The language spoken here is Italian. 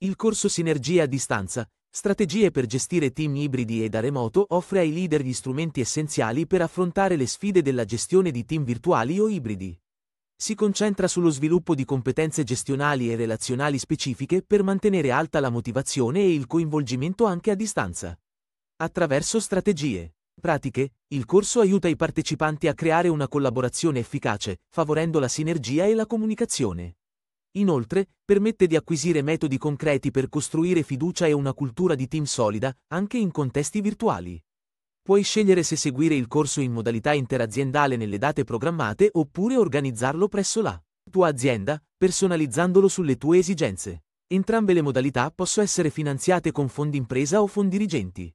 Il corso Sinergia a distanza, strategie per gestire team ibridi e da remoto offre ai leader gli strumenti essenziali per affrontare le sfide della gestione di team virtuali o ibridi. Si concentra sullo sviluppo di competenze gestionali e relazionali specifiche per mantenere alta la motivazione e il coinvolgimento anche a distanza. Attraverso strategie pratiche, il corso aiuta i partecipanti a creare una collaborazione efficace, favorendo la sinergia e la comunicazione. Inoltre, permette di acquisire metodi concreti per costruire fiducia e una cultura di team solida, anche in contesti virtuali. Puoi scegliere se seguire il corso in modalità interaziendale nelle date programmate oppure organizzarlo presso la tua azienda, personalizzandolo sulle tue esigenze. Entrambe le modalità possono essere finanziate con fondi impresa o fondi dirigenti.